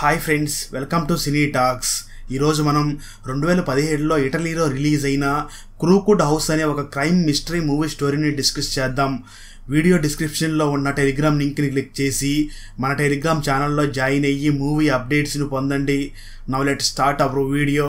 hi friends welcome to Cine Talks ఈరోజు మనం రెండు వేల పదిహేడులో ఇటలీలో రిలీజ్ అయిన క్రూకుడ్ హౌస్ అనే ఒక క్రైమ్ మిస్టరీ మూవీ స్టోరీని డిస్కస్ చేద్దాం వీడియో డిస్క్రిప్షన్లో ఉన్న టెలిగ్రామ్ లింక్ని క్లిక్ చేసి మన టెలిగ్రామ్ ఛానల్లో జాయిన్ అయ్యి మూవీ అప్డేట్స్ని పొందండి now let start our video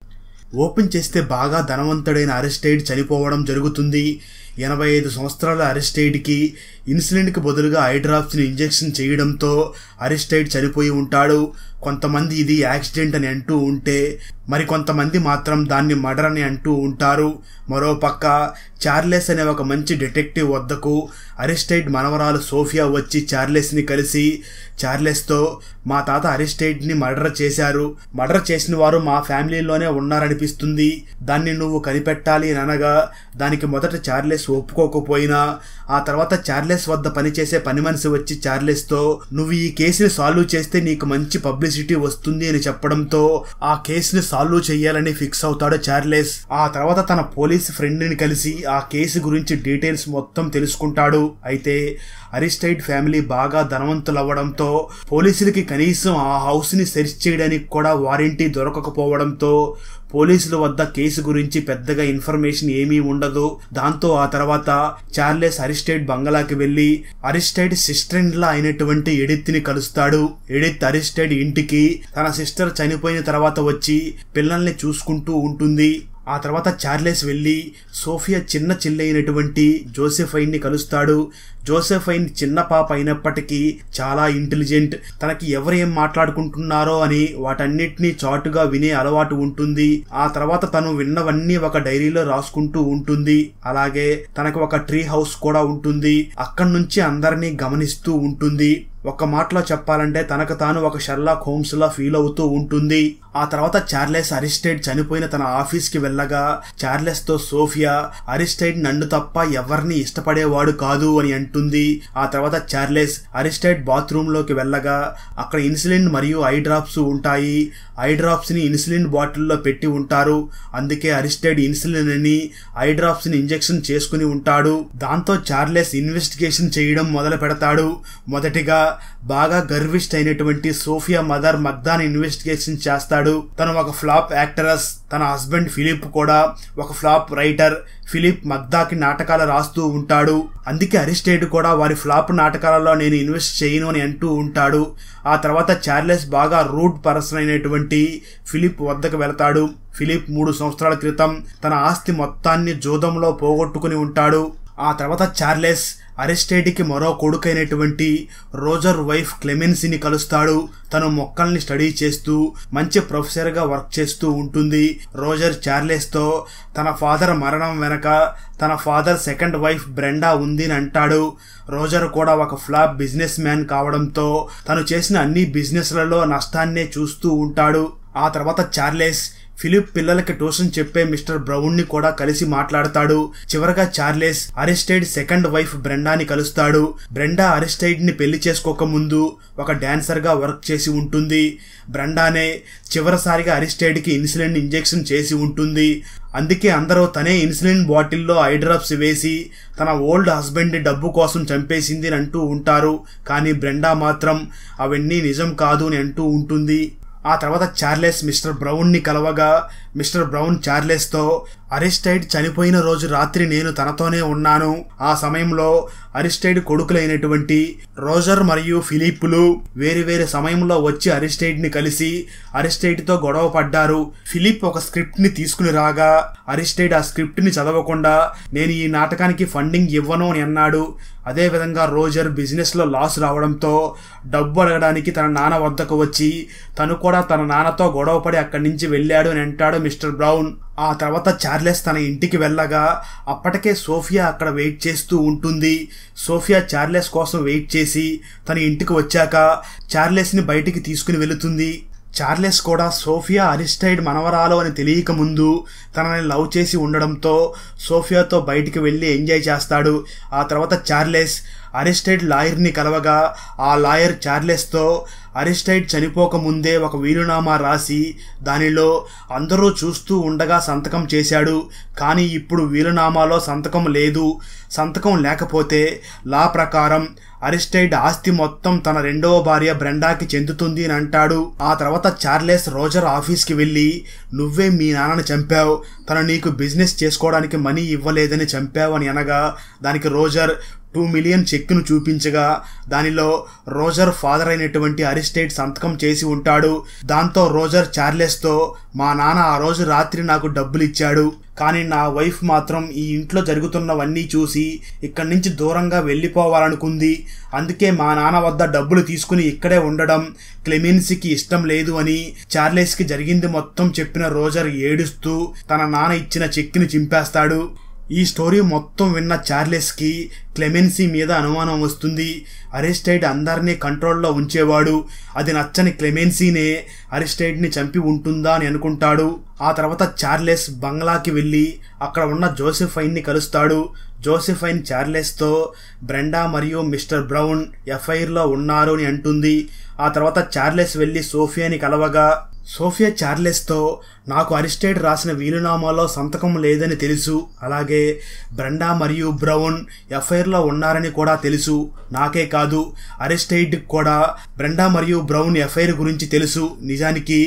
open చేస్తే బాగా ధనవంతుడైన అరెస్టైడ్ చనిపోవడం జరుగుతుంది ఎనభై ఐదు సంవత్సరాల అరిస్టైడ్కి ఇన్సులిన్కి బదులుగా హైడ్రాప్స్ని ఇంజెక్షన్ చేయడంతో అరిస్టైడ్ చనిపోయి ఉంటాడు కొంతమంది ఇది యాక్సిడెంట్ అని అంటూ ఉంటే మరికొంతమంది మాత్రం దాన్ని మర్డర్ అని అంటూ ఉంటారు మరోపక్క చార్లెస్ అనే ఒక మంచి డిటెక్టివ్ వద్దకు అరిస్టైడ్ మనవరాలు సోఫియా వచ్చి చార్లెస్ని కలిసి చార్లెస్తో మా తాత అరిస్టైడ్ని మర్డర్ చేశారు మర్డర్ చేసిన వారు మా ఫ్యామిలీలోనే ఉన్నారనిపిస్తుంది దాన్ని నువ్వు కనిపెట్టాలి అనగా దానికి మొదట చార్లెస్ చార్లెస్ ఒప్పుకోకపోయినా ఆ తర్వాత చార్లెస్ వద్ద పనిచేసే పని మనిషి వచ్చి చార్లెస్తో నువ్వు ఈ కేసుని సాల్వ్ చేస్తే నీకు మంచి పబ్లిసిటీ వస్తుంది అని చెప్పడంతో ఆ కేసుని సాల్వ్ చేయాలని ఫిక్స్ అవుతాడు చార్లెస్ ఆ తర్వాత తన పోలీస్ ఫ్రెండ్ని కలిసి ఆ కేసు గురించి డీటెయిల్స్ మొత్తం తెలుసుకుంటాడు అయితే అరిస్టైట్ ఫ్యామిలీ బాగా ధనవంతులవ్వడంతో పోలీసులకి కనీసం ఆ హౌస్ని సెర్చ్ చేయడానికి కూడా వారంటీ దొరకకపోవడంతో పోలీసుల వద్ద కేసు గురించి పెద్దగా ఇన్ఫర్మేషన్ ఏమీ ఉండదు దాంతో ఆ తర్వాత చార్లెస్ అరిస్టైడ్ బంగ్లాకి వెళ్లి అరిస్టేట్ సిస్టర్ లా అయినటువంటి ఎడిత్ ని కలుస్తాడు ఎడిత్ అరిస్టైడ్ ఇంటికి తన సిస్టర్ చనిపోయిన తర్వాత వచ్చి పిల్లల్ని చూసుకుంటూ ఉంటుంది ఆ తర్వాత చార్లెస్ వెళ్ళి సోఫియా చిన్న చెల్లి అయినటువంటి జోసెఫైన్ని కలుస్తాడు జోసెఫైన్ చిన్న పాప అయినప్పటికీ చాలా ఇంటెలిజెంట్ తనకి ఎవరేం మాట్లాడుకుంటున్నారో అని వాటన్నిటినీ చాటుగా వినే అలవాటు ఉంటుంది ఆ తర్వాత తను విన్నవన్నీ ఒక డైరీలో రాసుకుంటూ ఉంటుంది అలాగే తనకు ఒక ట్రీ హౌస్ కూడా ఉంటుంది అక్కడి నుంచి అందరినీ గమనిస్తూ ఉంటుంది ఒక మాటలో చెప్పాలంటే తనకు తాను ఒక షర్లా హోమ్స్ లా ఫీల్ అవుతూ ఉంటుంది ఆ తర్వాత చార్లెస్ అరిస్టైడ్ చనిపోయిన తన ఆఫీస్ కి వెళ్ళగా చార్లెస్ తో సోఫియా అరిస్టైడ్ నన్ను తప్ప ఎవరిని ఇష్టపడేవాడు కాదు అని అంటుంది ఆ తర్వాత చార్లెస్ అరిస్టైడ్ బాత్రూమ్ లోకి వెళ్ళగా అక్కడ ఇన్సులిన్ మరియు ఐ డ్రాప్స్ ఉంటాయి ఐ డ్రాప్స్ ని ఇన్సులిన్ బాటిల్లో పెట్టి ఉంటారు అందుకే అరిస్టైడ్ ఇన్సులిన్ అని ఐ డ్రాప్స్ ని ఇంజెక్షన్ చేసుకుని ఉంటాడు దాంతో చార్లెస్ ఇన్వెస్టిగేషన్ చేయడం మొదలు పెడతాడు మొదటిగా బాగా గర్విష్ట్ అయినటువంటి సోఫియా మదర్ మగ్దాన్ ఇన్వెస్టిగేషన్ చేస్తాడు తను ఒక ఫ్లాప్ యాక్టరస్ తన హస్బెండ్ ఫిలిప్ కూడా ఒక ఫ్లాప్ రైటర్ ఫిలిప్ మగ్దాకి నాటకాలు రాస్తూ ఉంటాడు అందుకే అరిస్టేట్ కూడా వారి ఫ్లాప్ నాటకాలలో నేను ఇన్వెస్ట్ చేయను అని అంటూ ఉంటాడు ఆ తర్వాత చార్లెస్ బాగా రూట్ పర్సన్ అయినటువంటి ఫిలిప్ వద్దకు వెళతాడు ఫిలిప్ మూడు సంవత్సరాల క్రితం తన ఆస్తి మొత్తాన్ని జూదంలో పోగొట్టుకుని ఉంటాడు ఆ తర్వాత చార్లెస్ అరిస్టేటికి మరో కొడుకైనటువంటి రోజర్ వైఫ్ క్లెమెన్సీని కలుస్తాడు తను మొక్కల్ని స్టడీ చేస్తూ మంచి ప్రొఫెసర్గా వర్క్ చేస్తూ ఉంటుంది రోజర్ చార్లెస్తో తన ఫాదర్ మరణం వెనక తన ఫాదర్ సెకండ్ వైఫ్ బ్రెండా ఉంది అని అంటాడు రోజర్ కూడా ఒక ఫ్లాప్ బిజినెస్ మ్యాన్ కావడంతో తను చేసిన అన్ని బిజినెస్లలో నష్టాన్నే చూస్తూ ఉంటాడు ఆ తర్వాత చార్లెస్ ఫిలిప్ పిల్లలకి ట్యూషన్ చెప్పే మిస్టర్ బ్రౌన్ ని కూడా కలిసి మాట్లాడతాడు చివరగా చార్లెస్ అరిస్టైడ్ సెకండ్ వైఫ్ బ్రెండాని కలుస్తాడు బ్రెండా అరెస్టైడ్ ని పెళ్లి చేసుకోకముందు ఒక డాన్సర్ గా వర్క్ చేసి ఉంటుంది బ్రెండానే చివరిసారిగా అరెస్టైడ్ కి ఇన్సులిన్ ఇంజెక్షన్ చేసి ఉంటుంది అందుకే అందరూ తనే ఇన్సులిన్ బాటిల్లో ఐడ్రాప్స్ వేసి తన ఓల్డ్ హస్బెండ్ డబ్బు కోసం చంపేసింది అంటూ ఉంటారు కానీ బ్రెండా మాత్రం అవన్నీ నిజం కాదు అని అంటూ ఉంటుంది ఆ తర్వాత చార్లెస్ మిస్టర్ బ్రౌన్ని కలవగా మిస్టర్ బ్రౌన్ చార్లెస్తో అరిస్టైడ్ చనిపోయిన రోజు రాత్రి నేను తనతోనే ఉన్నాను ఆ సమయంలో అరిస్టైడ్ కొడుకులైనటువంటి రోజర్ మరియు ఫిలిప్లు వేరు వేరు సమయంలో వచ్చి ని కలిసి తో గొడవ పడ్డారు ఫిలిప్ ఒక స్క్రిప్ట్ని తీసుకుని రాగా అరిస్టైడ్ ఆ స్క్రిప్ట్ని చదవకుండా నేను ఈ నాటకానికి ఫండింగ్ ఇవ్వను అని అన్నాడు అదేవిధంగా రోజర్ బిజినెస్లో లాస్ రావడంతో డబ్బు అడగడానికి తన నాన్న వద్దకు వచ్చి తను కూడా తన నాన్నతో గొడవపడి అక్కడి నుంచి వెళ్ళాడు అని అంటాడు మిస్టర్ బ్రౌన్ ఆ తర్వాత చార్లెస్ తన ఇంటికి వెళ్ళగా అప్పటికే సోఫియా అక్కడ వెయిట్ చేస్తూ ఉంటుంది సోఫియా చార్లెస్ కోసం వెయిట్ చేసి తన ఇంటికి వచ్చాక చార్లెస్ని బయటికి తీసుకుని వెళుతుంది చార్లెస్ కూడా సోఫియా అరిస్టైడ్ మనవరాలు అని తెలియక ముందు తనని లవ్ చేసి ఉండడంతో సోఫియాతో బయటికి వెళ్ళి ఎంజాయ్ చేస్తాడు ఆ తర్వాత చార్లెస్ అరిస్టైడ్ లాయర్ని కలవగా ఆ లాయర్ చార్లెస్తో అరిస్టైట్ చనిపోక ముందే ఒక వీలునామా రాసి దానిలో అందరూ చూస్తూ ఉండగా సంతకం చేశాడు కానీ ఇప్పుడు వీలునామాలో సంతకం లేదు సంతకం లేకపోతే లా ప్రకారం అరిస్టైడ్ ఆస్తి మొత్తం తన రెండవ భార్య బ్రెండాకి చెందుతుంది అని అంటాడు ఆ తర్వాత చార్లెస్ రోజర్ ఆఫీస్కి వెళ్ళి నువ్వే మీ నాన్నని చంపావు తను నీకు బిజినెస్ చేసుకోవడానికి మనీ ఇవ్వలేదని చంపావు అని అనగా దానికి రోజర్ టూ మిలియన్ చెక్కును చూపించగా దానిలో రోజర్ ఫాదర్ అయినటువంటి అరిస్టేట్ సంతకం చేసి ఉంటాడు దాంతో రోజర్ చార్లెస్తో మా నాన్న ఆ రోజు రాత్రి నాకు డబ్బులు ఇచ్చాడు కానీ నా వైఫ్ మాత్రం ఈ ఇంట్లో జరుగుతున్నవన్నీ చూసి ఇక్కడి నుంచి దూరంగా వెళ్ళిపోవాలనుకుంది అందుకే మా నాన్న వద్ద డబ్బులు తీసుకుని ఇక్కడే ఉండడం క్లెమిన్స్కి ఇష్టం లేదు అని చార్లెస్కి జరిగింది మొత్తం చెప్పిన రోజర్ ఏడుస్తూ తన నాన్న ఇచ్చిన చెక్కిని చింపేస్తాడు ఈ స్టోరీ మొత్తం విన్న చార్లెస్కి క్లెమెన్సీ మీద అనుమానం వస్తుంది అరెస్టైడ్ అందరినీ కంట్రోల్లో ఉంచేవాడు అది నచ్చని క్లెమెన్సీనే అరెస్టైడ్ని చంపి ఉంటుందా అని అనుకుంటాడు ఆ తర్వాత చార్లెస్ బంగ్లాకి వెళ్ళి అక్కడ ఉన్న జోసెఫైన్ని కలుస్తాడు జోసెఫైన్ చార్లెస్తో బ్రెండా మరియు మిస్టర్ బ్రౌన్ ఎఫ్ఐఆర్లో ఉన్నారు అని అంటుంది ఆ తర్వాత చార్లెస్ వెళ్ళి సోఫియాని కలవగా సోఫియా చార్లెస్తో నాకు అరిస్టేట్ రాసిన వీలునామాలో సంతకం లేదని తెలుసు అలాగే బ్రెండా మరియు బ్రౌన్ ఎఫ్ఐఆర్లో ఉన్నారని కూడా తెలుసు నాకే కాదు అరిస్టేట్ కూడా బ్రెండా మరియు బ్రౌన్ ఎఫ్ఐఆర్ గురించి తెలుసు నిజానికి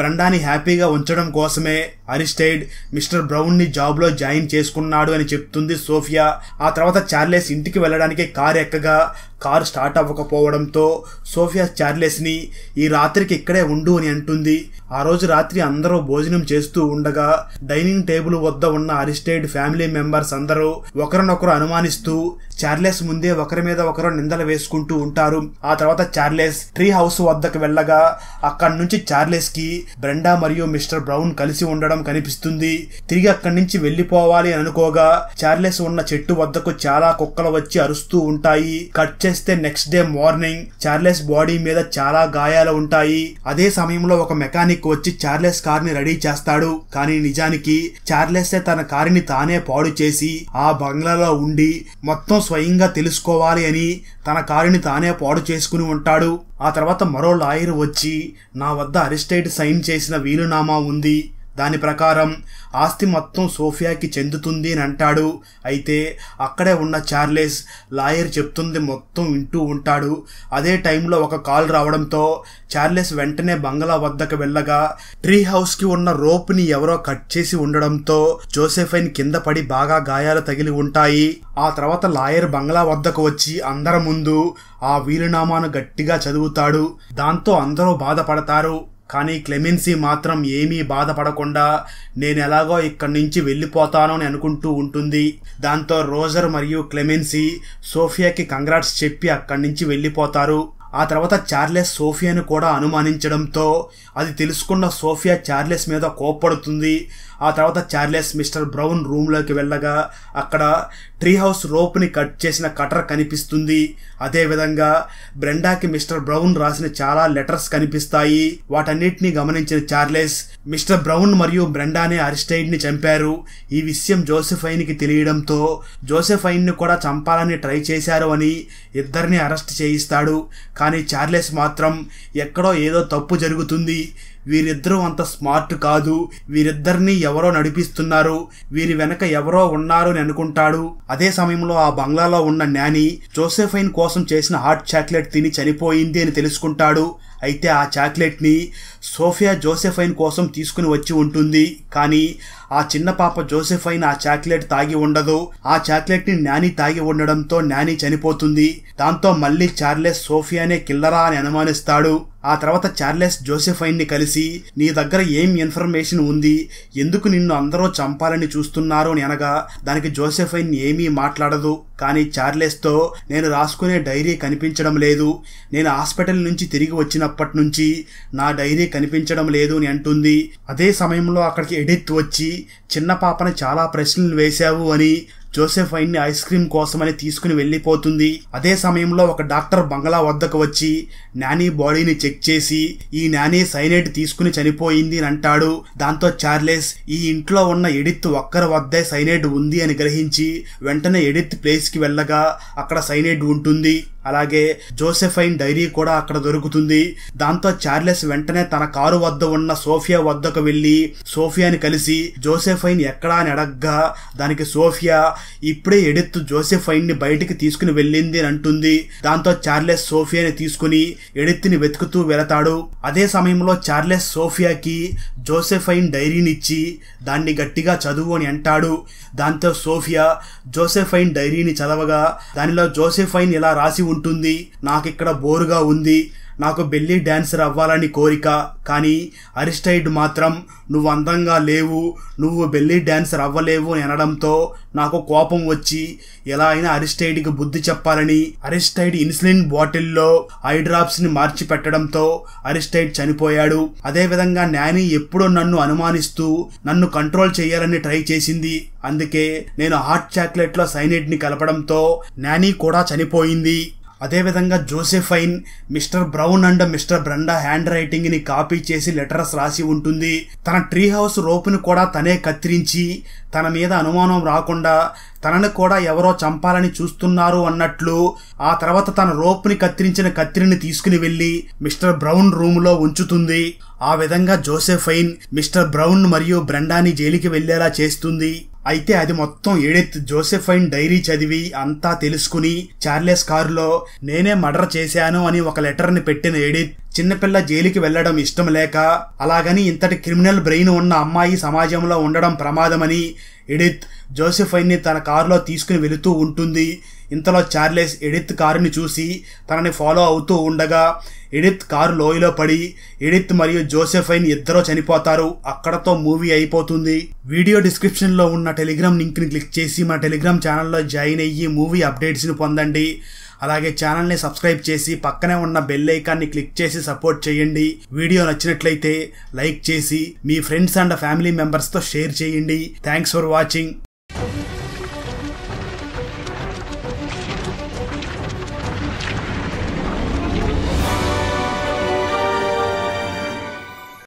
బ్రెండాని హ్యాపీగా ఉంచడం కోసమే అరిస్టైడ్ మిస్టర్ బ్రౌన్ని జాబ్లో జాయిన్ చేసుకున్నాడు అని చెప్తుంది సోఫియా ఆ తర్వాత చార్లెస్ ఇంటికి వెళ్ళడానికి కారు ఎక్కగా కారు స్టార్ట్ అవ్వకపోవడంతో సోఫియా చార్లెస్ని ఈ రాత్రికి ఇక్కడే ఉండు అని అంటుంది ఆ రోజు రాత్రి అందరూ భోజనం చేస్తూ ఉండగా డైనింగ్ టేబుల్ వద్ద ఉన్న అరిస్టేడ్ ఫ్యామిలీ మెంబర్స్ అందరూ ఒకరినొకరు అనుమానిస్తూ చార్లెస్ ముందే ఒకరి మీద ఒకరు నిందలు వేసుకుంటూ ఉంటారు ఆ తర్వాత చార్లెస్ ట్రీ హౌస్ వద్దకు వెళ్ళగా అక్కడి నుంచి చార్లెస్ కి బ్రెండా మరియు మిస్టర్ బ్రౌన్ కలిసి ఉండడం కనిపిస్తుంది తిరిగి అక్కడి నుంచి వెళ్ళిపోవాలి అనుకోగా చార్లెస్ ఉన్న చెట్టు వద్దకు చాలా కుక్కలు వచ్చి అరుస్తూ ఉంటాయి కట్ వచ్చేస్తే next day morning Charles body మీద చాలా గాయాలు ఉంటాయి అదే సమయంలో ఒక మెకానిక్ వచ్చి చార్లెస్ కార్ ని రెడీ చేస్తాడు కానీ నిజానికి చార్లెస్ తన కారుని తానే పాడు చేసి ఆ బంగ్లాలో ఉండి మొత్తం స్వయంగా తెలుసుకోవాలి అని తన కారుని తానే పాడు చేసుకుని ఉంటాడు ఆ తర్వాత మరో లాయర్ వచ్చి నా వద్ద అరెస్టేట్ సైన్ చేసిన వీలునామా ఉంది దాని ప్రకారం ఆస్తి మొత్తం సోఫియాకి చెందుతుంది అని అంటాడు అయితే అక్కడే ఉన్న చార్లెస్ లాయర్ చెప్తుంది మొత్తం వింటూ ఉంటాడు అదే టైంలో ఒక కాల్ రావడంతో చార్లెస్ వెంటనే బంగ్లా వద్దకు వెళ్ళగా ట్రీ హౌస్కి ఉన్న రోప్ని ఎవరో కట్ చేసి ఉండడంతో జోసెఫైన్ కింద పడి బాగా గాయాలు తగిలి ఉంటాయి ఆ తర్వాత లాయర్ బంగ్లా వద్దకు వచ్చి అందరి ముందు ఆ వీలునామాను గట్టిగా చదువుతాడు దాంతో అందరూ బాధపడతారు కానీ క్లెమెన్సీ మాత్రం ఏమీ బాధపడకుండా నేను ఎలాగో ఇక్కడి నుంచి వెళ్ళిపోతాను అని అనుకుంటూ ఉంటుంది దాంతో రోజర్ మరియు క్లెమెన్సీ సోఫియాకి కంగ్రాట్స్ చెప్పి అక్కడి నుంచి వెళ్ళిపోతారు ఆ తర్వాత చార్లెస్ సోఫియాను కూడా అనుమానించడంతో అది తెలుసుకున్న సోఫియా చార్లెస్ మీద కోప్పడుతుంది ఆ తర్వాత చార్లెస్ మిస్టర్ బ్రౌన్ రూమ్లోకి వెళ్ళగా అక్కడ ట్రీ హౌస్ రోప్ని కట్ చేసిన కటర్ కనిపిస్తుంది అదేవిధంగా బ్రెండాకి మిస్టర్ బ్రౌన్ రాసిన చాలా లెటర్స్ కనిపిస్తాయి వాటన్నిటిని గమనించిన చార్లెస్ మిస్టర్ బ్రౌన్ మరియు బ్రెండానే అరిస్టైడ్ని చంపారు ఈ విషయం జోసెఫైన్కి తెలియడంతో జోసెఫైన్ని కూడా చంపాలని ట్రై చేశారు అని ఇద్దరిని అరెస్ట్ చేయిస్తాడు కానీ చార్లెస్ మాత్రం ఎక్కడో ఏదో తప్పు జరుగుతుంది వీరిద్దరూ అంత స్మార్ట్ కాదు వీరిద్దరిని ఎవరో నడిపిస్తున్నారు వీరి వెనక ఎవరో ఉన్నారు అని అనుకుంటాడు అదే సమయంలో ఆ బంగ్లాలో ఉన్న నాని జోసెఫైన్ కోసం చేసిన హాట్ చాక్లెట్ తిని చనిపోయింది అని తెలుసుకుంటాడు అయితే ఆ చాక్లెట్ని సోఫియా జోసెఫైన్ కోసం తీసుకుని వచ్చి ఉంటుంది కానీ ఆ చిన్న పాప జోసెఫైన్ ఆ చాక్లెట్ తాగి ఉండదు ఆ చాక్లెట్ని నాని తాగి ఉండడంతో నాని చనిపోతుంది దాంతో మళ్ళీ చార్లెస్ సోఫియానే కిల్లరా అని అనుమానిస్తాడు ఆ తర్వాత చార్లెస్ జోసెఫైన్ని కలిసి నీ దగ్గర ఏం ఇన్ఫర్మేషన్ ఉంది ఎందుకు నిన్ను అందరూ చంపాలని చూస్తున్నారు అని అనగా దానికి జోసెఫైన్ ఏమీ మాట్లాడదు కానీ చార్లెస్తో నేను రాసుకునే డైరీ కనిపించడం లేదు నేను హాస్పిటల్ నుంచి తిరిగి వచ్చిన చేసినప్పటి నుంచి నా డైరీ కనిపించడం లేదు అని అంటుంది అదే సమయంలో అక్కడికి ఎడిత్ వచ్చి చిన్న పాపని చాలా ప్రశ్నలు వేశావు అని జోసెఫ్ ని ఐస్ క్రీమ్ కోసమని తీసుకుని వెళ్ళిపోతుంది అదే సమయంలో ఒక డాక్టర్ బంగ్లా వద్దకు వచ్చి నానీ బాడీని చెక్ చేసి ఈ నానీ సైనైడ్ తీసుకుని చనిపోయింది అని అంటాడు దాంతో చార్లెస్ ఈ ఇంట్లో ఉన్న ఎడిత్ ఒక్కరి వద్దే సైనైడ్ ఉంది అని గ్రహించి వెంటనే ఎడిత్ ప్లేస్ కి వెళ్ళగా అక్కడ సైనైడ్ ఉంటుంది అలాగే జోసెఫైన్ డైరీ కూడా అక్కడ దొరుకుతుంది దాంతో చార్లెస్ వెంటనే తన కారు వద్ద ఉన్న సోఫియా వద్దకు వెళ్ళి సోఫియాని కలిసి జోసెఫైన్ ఎక్కడా అని అడగ్గా దానికి సోఫియా ఇప్పుడే ఎడెత్తు జోసెఫైన్ ని బయటికి తీసుకుని వెళ్ళింది అని అంటుంది దాంతో చార్లెస్ సోఫియాని తీసుకుని ఎడెత్తిని వెతుకుతూ వెళతాడు అదే సమయంలో చార్లెస్ సోఫియాకి జోసెఫైన్ డైరీని ఇచ్చి దాన్ని గట్టిగా చదువు అని అంటాడు దాంతో సోఫియా జోసెఫైన్ డైరీని చదవగా దానిలో జోసెఫైన్ ఇలా రాసి ఉంటుంది నాకిక్కడ బోరుగా ఉంది నాకు బెల్లీ డ్యాన్సర్ అవ్వాలని కోరిక కానీ అరిస్టైడ్ మాత్రం నువ్వు అందంగా లేవు నువ్వు బెల్లీ డ్యాన్సర్ అవ్వలేవు అనడంతో నాకు కోపం వచ్చి ఎలా అయినా అరిస్టైడ్కి బుద్ధి చెప్పాలని అరిస్టైడ్ ఇన్సులిన్ బాటిల్లో ఐ డ్రాప్స్ని మార్చి పెట్టడంతో అరిస్టైడ్ చనిపోయాడు అదేవిధంగా న్యాని ఎప్పుడూ నన్ను అనుమానిస్తూ నన్ను కంట్రోల్ చేయాలని ట్రై చేసింది అందుకే నేను హాట్ చాక్లెట్లో సైనైడ్ని కలపడంతో నాని కూడా చనిపోయింది అదేవిధంగా Josephine Mr Brown and Mr Brenda handwriting ని కాపీ చేసి లెటర్స్ రాసి ఉంటుంది తన ట్రీ హౌస్ రోప్ను కూడా తనే కత్తిరించి తన మీద అనుమానం రాకుండా తనను కూడా ఎవరో చంపాలని చూస్తున్నారు అన్నట్లు ఆ తర్వాత తన ని కత్తిరించిన కత్తిరిని తీసుకుని వెళ్ళి మిస్టర్ బ్రౌన్ రూమ్లో ఉంచుతుంది ఆ విధంగా జోసెఫైన్ మిస్టర్ బ్రౌన్ మరియు బ్రెండాని జైలుకి వెళ్లేలా చేస్తుంది అయితే అది మొత్తం ఎడిత్ జోసెఫైన్ డైరీ చదివి అంతా తెలుసుకుని చార్లెస్ కారులో నేనే మర్డర్ చేశాను అని ఒక లెటర్ని పెట్టిన ఎడిత్ చిన్నపిల్ల జైలుకి వెళ్లడం ఇష్టం లేక అలాగని ఇంతటి క్రిమినల్ బ్రెయిన్ ఉన్న అమ్మాయి సమాజంలో ఉండడం ప్రమాదమని ఎడిత్ జోసెఫైన్ని తన కారులో తీసుకుని వెళుతూ ఉంటుంది ఇంతలో చార్లెస్ ఎడిత్ కారుని చూసి తనని ఫాలో అవుతూ ఉండగా ఎడిత్ కారు లోయలో పడి ఎడిత్ మరియు జోసెఫైన్ ఇద్దరూ చనిపోతారు అక్కడతో మూవీ అయిపోతుంది వీడియో డిస్క్రిప్షన్లో ఉన్న టెలిగ్రామ్ లింక్ని క్లిక్ చేసి మా టెలిగ్రామ్ ఛానల్లో జాయిన్ అయ్యి మూవీ అప్డేట్స్ని పొందండి అలాగే ఛానల్ని సబ్స్క్రైబ్ చేసి పక్కనే ఉన్న బెల్ ఐకాన్ని క్లిక్ చేసి సపోర్ట్ చేయండి వీడియో నచ్చినట్లయితే లైక్ చేసి మీ ఫ్రెండ్స్ అండ్ ఫ్యామిలీ మెంబర్స్తో షేర్ చేయండి థ్యాంక్స్ ఫర్ వాచింగ్